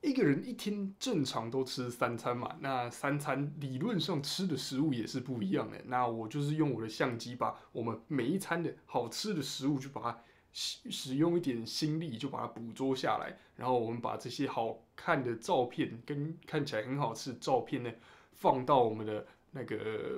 一个人一天正常都吃三餐嘛，那三餐理论上吃的食物也是不一样的。那我就是用我的相机把我们每一餐的好吃的食物，就把它使用一点心力，就把它捕捉下来。然后我们把这些好看的照片跟看起来很好吃的照片呢，放到我们的那个。